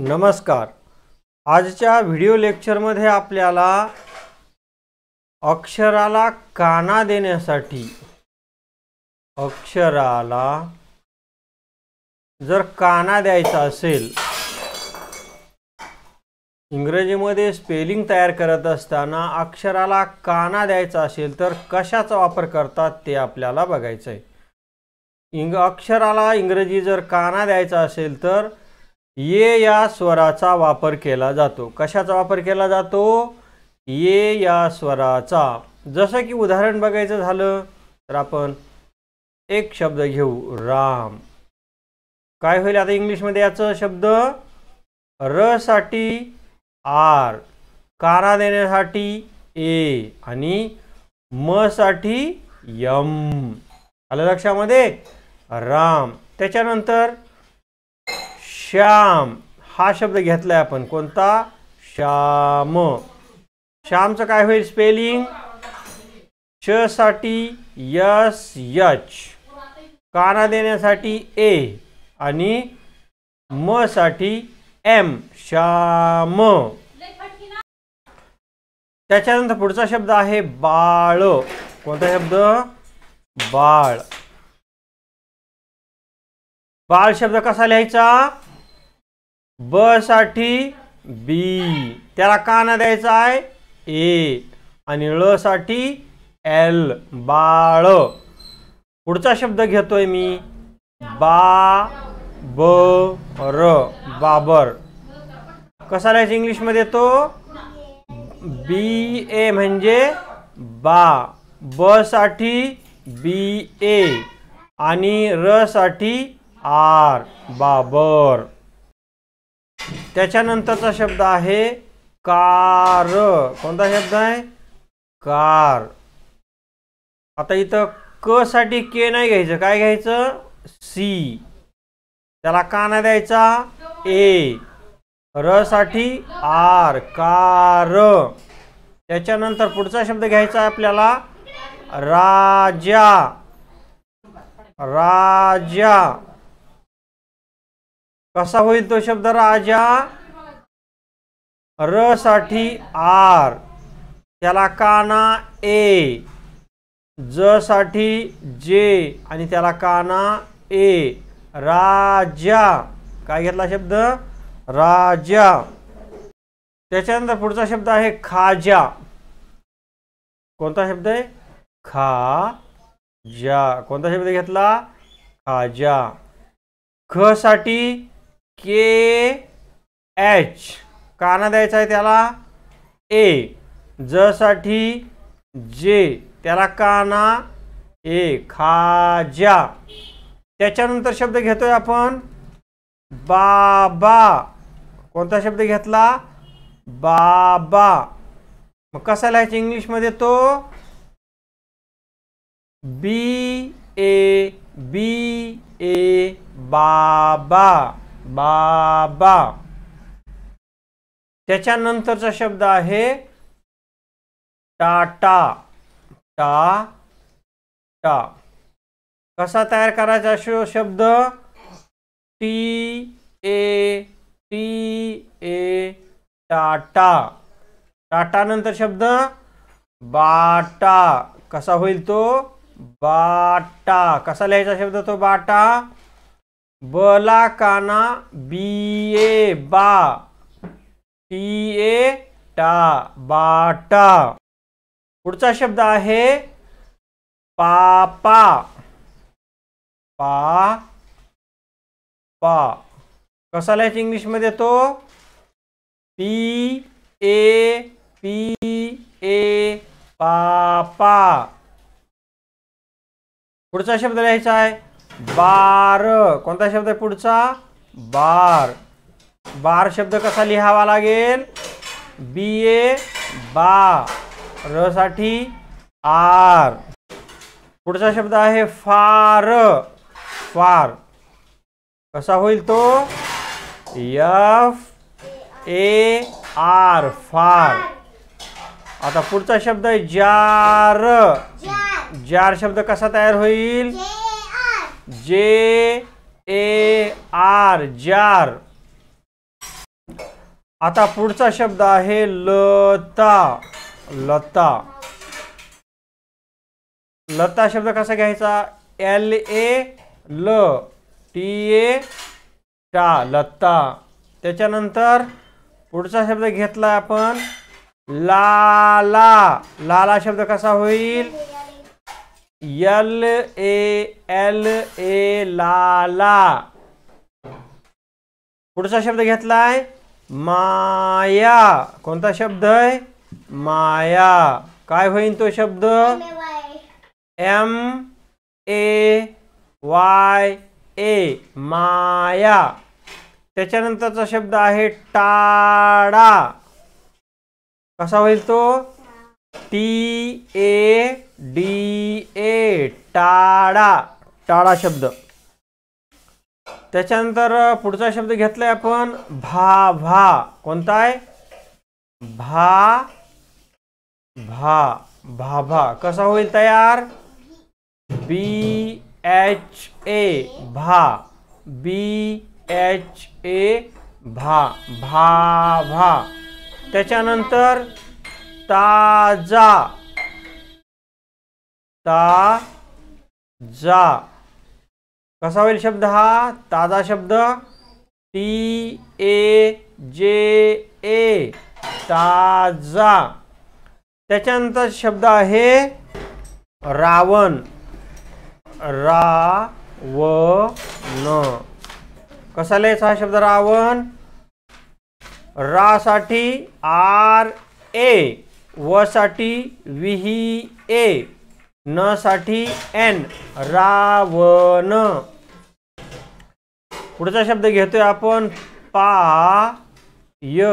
नमस्कार आजच्या व्हिडिओ लेक्चरमध्ये आपल्याला अक्षराला काना देण्यासाठी अक्षराला जर काना द्यायचा असेल इंग्रजीमध्ये स्पेलिंग तयार करत असताना अक्षराला काना द्यायचा असेल तर कशाचा वापर करतात ते आपल्याला बघायचं आहे इंग अक्षराला इंग्रजी जर काना द्यायचा असेल तर ये या स्वराचा वापर केला जातो कशाचा वापर केला जातो ये या स्वराचा जसं की उदाहरण बघायचं झालं तर आपण एक शब्द घेऊ राम काय होईल आता इंग्लिशमध्ये याचं शब्द र साठी आर कारा देण्यासाठी ए आणि म साठी यम आलं लक्षामध्ये राम त्याच्यानंतर श्याम हा शब्द घेतलाय आपण कोणता श्याम श्यामचं काय होईल स्पेलिंग श साठी यस यच काना देण्यासाठी ए आणि म साठी एम श्याम त्याच्यानंतर पुढचा शब्द आहे बाळ कोणता शब्द बाळ बाळ शब्द कसा लिहायचा ब साठी बी त्याला काना द्यायचा आहे ए आणि ळ साठी एल बाळ पुढचा शब्द घेतोय मी बा ब र बाबर कसा लिहायचा इंग्लिशमध्ये तो बी ए म्हणजे बा ब साठी बी ए आणि र साठी आर बाबर त्याच्यानंतरचा शब्द आहे कार कोणता शब्द आहे कार आता इथं क साठी के नाही घ्यायचं काय घ्यायचं सी त्याला का नाही द्यायचा ए र साठी आर कार त्याच्यानंतर पुढचा शब्द घ्यायचा आहे आपल्याला राजा राजा कसा होईल तो शब्द राजा र साठी आर त्याला काना ए ज साठी जे आणि त्याला काना ए राजा काय घेतला शब्द राजा त्याच्यानंतर पुढचा शब्द आहे खाजा कोणता शब्द आहे खा जा कोणता शब्द घेतला खाजा ख साठी के एच काना द्यायचा आहे त्याला ए जसाठी जे त्याला काना ए खाज्या त्याच्यानंतर शब्द घेतोय आपण बाबा कोणता शब्द घेतला बाबा मग कसा लिहायचा इंग्लिशमध्ये तो बी ए बी ए बाबा बाबा त्याच्यानंतरचा शब्द आहे टाटा टा टा कसा तयार करायचा शो शब्द T A T A Tata टाटानंतर शब्द बाटा कसा होईल तो बाटा कसा लिहायचा शब्द तो बाटा बलाकाना ए बा ए टा बाटा पुढचा शब्द आहे पापा पा पा कसा लिहायचा इंग्लिशमध्ये तो पी ए पी ए पापा पुढचा शब्द लिहायचा आहे बार कोणता शब्द आहे पुढचा बार बार शब्द कसा लिहावा लागेल बी ए बा र साठी आर पुढचा शब्द आहे फार फार कसा होईल तो यफ ए आर फार आता पुढचा शब्द आहे जार जार शब्द कसा तयार होईल जे ए आर जार आता पुढचा शब्द आहे लता लता लता शब्द कसा घ्यायचा एल ए ल टी ए टा लता त्याच्यानंतर पुढचा शब्द घेतला आपण लाला लाला शब्द कसा होईल यल ए एल ए लाला पुढचा शब्द घेतलाय माया कोणता शब्द आहे माया काय होईल तो शब्द एम ए वाय ए माया त्याच्यानंतरचा शब्द आहे टाडा, कसा होईल तो टी ए डी ए टाडा, टाळा शब्द त्याच्यानंतर पुढचा शब्द घेतलाय आपण भा भा कोणता आहे भा भा भा, कसा होईल तयार बी एच ए भा बी एच ए भा भा भा त्याच्यानंतर ताजा ताजा कसा होईल शब्द हा ताजा शब्द टी ए जे ए ताजा त्याच्यानंतर शब्द आहे रावण रा व न कसा लिहायचा हा शब्द रावण रासाठी आर ए व साठी विही ए न साठी एन रावण पुढचा शब्द घेतोय आपण पा य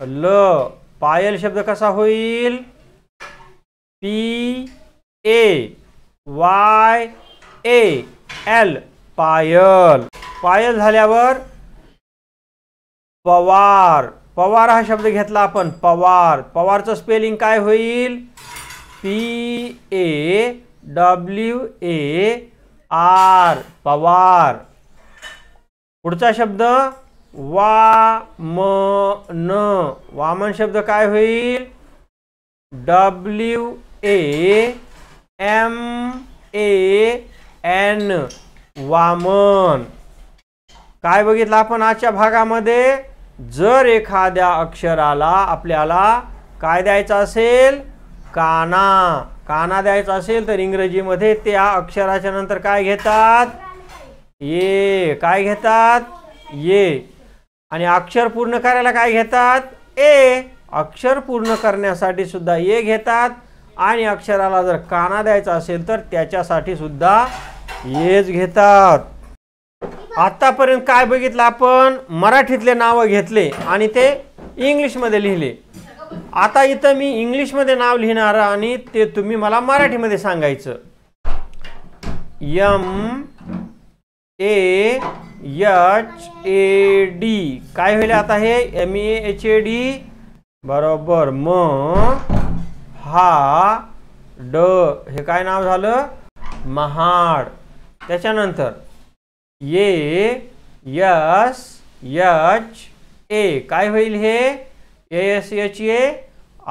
ल पायल शब्द कसा होईल P A Y A L Payal Payal झाल्यावर पवार पवार हा शब्द घेतला आपण पवार पवारचं स्पेलिंग काय होईल P A W A R Pawar पुढचा शब्द वा म न वामन शब्द काय होईल W A M A N Vaman काय बघितलं आपण आजच्या भागामध्ये जर एखाद्या अक्षराला आपल्याला काय द्यायचं असेल काना काना द्यायचा असेल तर इंग्रजीमध्ये त्या अक्षराच्या नंतर काय घेतात ये काय घेतात ये आणि अक्षर पूर्ण करायला काय घेतात ए अक्षर पूर्ण करण्यासाठी सुद्धा ये घेतात आणि अक्षराला जर काना द्यायचा असेल तर त्याच्यासाठी सुद्धा येच घेतात आत्तापर्यंत काय बघितलं आपण मराठीतले नावं घेतले आणि ते इंग्लिशमध्ये लिहिले आता इथं मी इंग्लिशमध्ये नाव लिहिणार आणि ते तुम्ही मला मराठीमध्ये सांगायचं M A H A D काय होईल आता हे M A H A D बरोबर म हा ड हे काय नाव झालं महाड त्याच्यानंतर ये यस यच ए काय होईल हे एस एच ए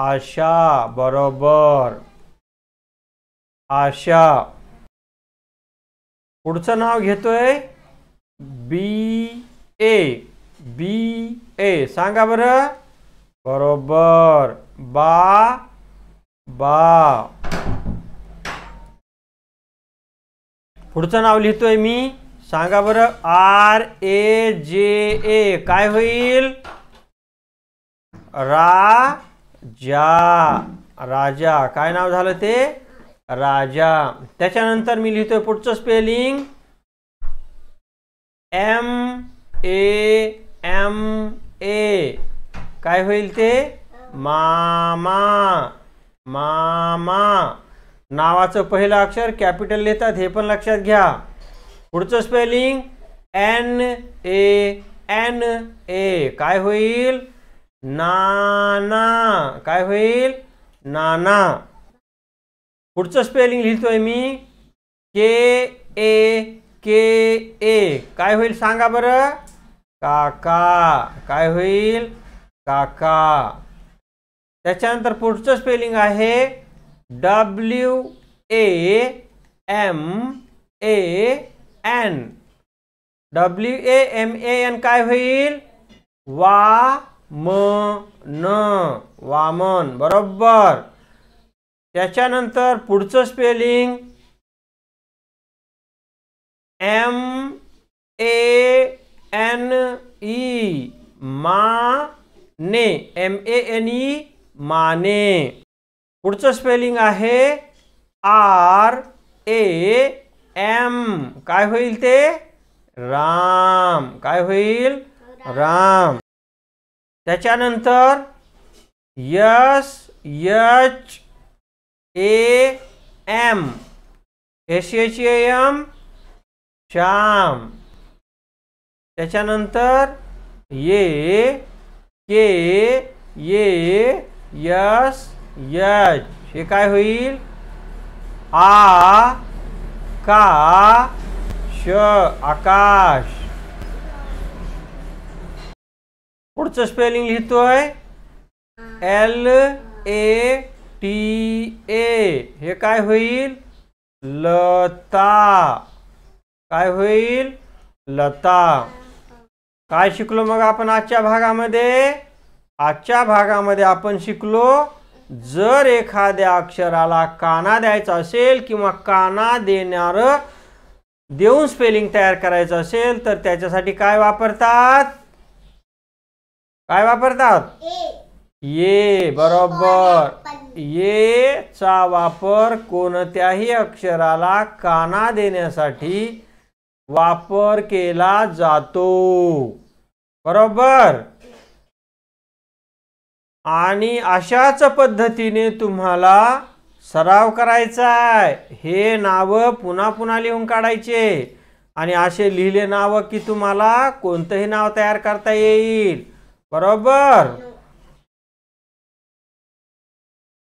आशा बरोबर आशा पुढचं नाव घेतोय बी ए बी ए सांगा बर, बरोबर बा बा पुढचं नाव लिहितोय मी सांगा बरं आर ए जे ए काय होईल रा जा राजा काय नाव झालं ते राजा त्याच्यानंतर मी लिहितोय पुढचं spelling M A M A काय होईल ते मामा मामा नावाचं पहिलं अक्षर कॅपिटल लिहितात हे पण लक्षात घ्या पुढचं spelling N A N A काय होईल नाना काय होईल नाना पुढचं स्पेलिंग लिहितोय मी के ए के ए काय होईल सांगा बरं काका काय होईल काका त्याच्यानंतर पुढचं स्पेलिंग आहे W A M A N W A M A N काय होईल वा म न वामन बरोबर त्याच्यानंतर पुढचं spelling M A N E मा ने M A N E Mane पुढचं स्पेलिंग आहे आर ए एम काय होईल ते राम काय होईल राम त्याच्यानंतर S H A M S H M Shyam त्याच्यानंतर ये के ये यस यच हे काय होईल आ का श आकाश पुढचं स्पेलिंग लिहितोय एल ए टी ए हे काय होईल लता काय होईल लता काय शिकलो मग आपण आजच्या भागामध्ये आजच्या भागामध्ये आपण शिकलो जर एखाद्या अक्षराला काना द्यायचा असेल किंवा काना देणारं देऊन स्पेलिंग तयार करायचं असेल तर त्याच्यासाठी काय वापरतात काय वापरतात ये बरोबर ये चा वापर कोणत्याही अक्षराला काना देण्यासाठी वापर केला जातो बरोबर आणि अशाच पद्धतीने तुम्हाला सराव करायचा आहे हे नाव पुन्हा पुन्हा लिहून काढायचे आणि असे लिहिले नावं की तुम्हाला कोणतंही नाव तयार करता येईल बरोबर